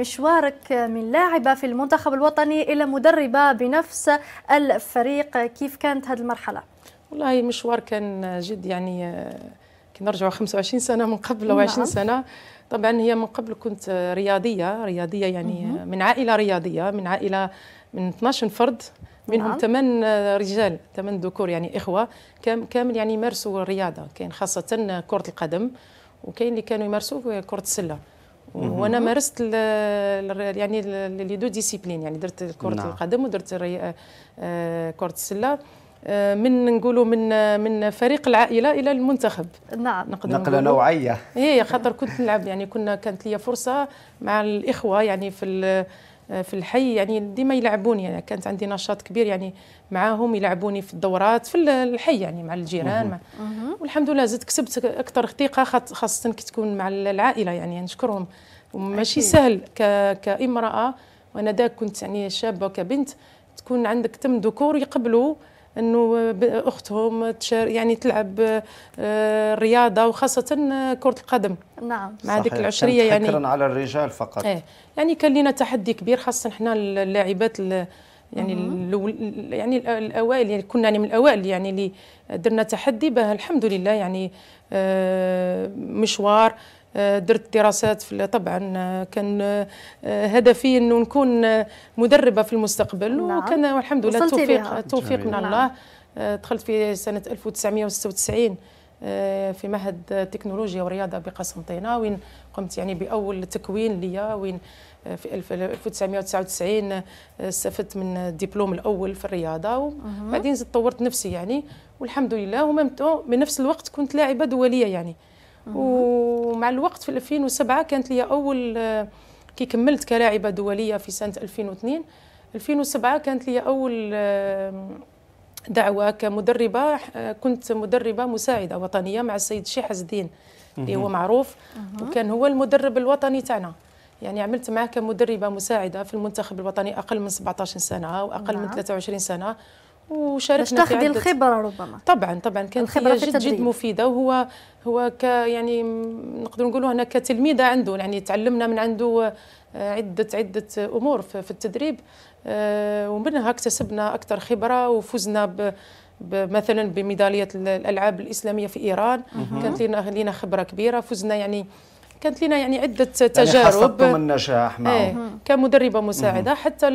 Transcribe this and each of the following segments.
مشوارك من لاعبة في المنتخب الوطني إلى مدربة بنفس الفريق كيف كانت هذه المرحلة؟ والله المشوار كان جد يعني آه، كي نرجعوا 25 سنة من قبل أو نعم. 20 سنة طبعا هي من قبل كنت رياضية رياضية يعني آه، من عائلة رياضية من عائلة من 12 فرد منهم نعم. ثمان آه، رجال ثمان ذكور يعني إخوة كامل يعني يمارسوا الرياضة كاين خاصة كرة القدم وكاين اللي كانوا يمارسوا كرة السلة وانا مارست ال يعني لي دو ديسيبلين يعني درت كره نعم. القدم ودرت آه، آه، كره السله آه، من نقولوا من من فريق العائله الى المنتخب نعم نقله نوعيه اي خاطر كنت نلعب يعني كنا كانت لي فرصه مع الاخوه يعني في آه، في الحي يعني ديما يلعبوني يعني كانت عندي نشاط كبير يعني معاهم يلعبوني في الدورات في الحي يعني مع الجيران مع والحمد لله زدت كسبت اكثر ثقه خاصه كي تكون مع العائله يعني نشكرهم وماشي سهل كامراه وانا ذاك كنت يعني شابه كبنت تكون عندك تم ذكور يقبلوا انه اختهم تشار يعني تلعب الرياضه آه، وخاصه كره القدم نعم مع ديك العشريه يعني على الرجال فقط ايه يعني كان لنا تحدي كبير خاصه حنا اللاعبات يعني يعني الاوائل يعني كنا يعني من الاوائل يعني اللي درنا تحدي به الحمد لله يعني آه، مشوار آه، درت دراسات في طبعا آه، كان آه، هدفي انه نكون مدربه في المستقبل نعم. وكان والحمد لله توفيق توفيق من الله نعم. دخلت في سنه 1996 في معهد تكنولوجيا ورياضه بقسنطينه وين قمت يعني باول تكوين ليا وين في 1999 استفدت من الدبلوم الاول في الرياضه وبعدين طورت نفسي يعني والحمد لله ومن نفس الوقت كنت لاعبه دوليه يعني ومع الوقت في 2007 كانت لي اول آه، كي كملت كلاعبه دوليه في سنه 2002 2007 كانت لي اول آه، دعوه كمدربه آه، كنت مدربه مساعده وطنيه مع السيد شيح الدين اللي هو معروف وكان هو المدرب الوطني تاعنا يعني عملت معاه كمدربه مساعده في المنتخب الوطني اقل من 17 سنه واقل من 23 نعم. سنه وشاركنا باش تاخذي الخبره ربما طبعا طبعا كانت الخبره جد جد مفيده وهو هو ك يعني نقدر نقولوا انا كتلميذه عنده يعني تعلمنا من عنده آه، عده عده امور في التدريب آه، ومنها اكتسبنا اكثر خبره وفزنا مثلا بميداليه الالعاب الاسلاميه في ايران كانت لنا لنا خبره كبيره فزنا يعني كانت لنا يعني عده يعني تجارب يعني النجاح معه. نعم. إيه، كمدربه مساعده مه. حتى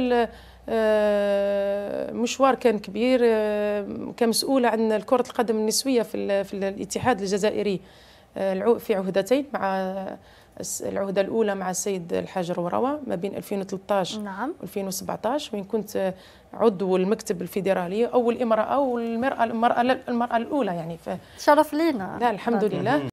آه، مشوار كان كبير آه، كمسؤولة عن كرة القدم النسوية في, في الاتحاد الجزائري آه، في عهدتين مع العهدة الأولى مع السيد الحاج روروة ما بين 2013 نعم. و 2017 وين كنت عضو المكتب الفيدرالي أول امرأة والمرأة المرأة, المرأة الأولى يعني ف... شرف لينا لا الحمد لله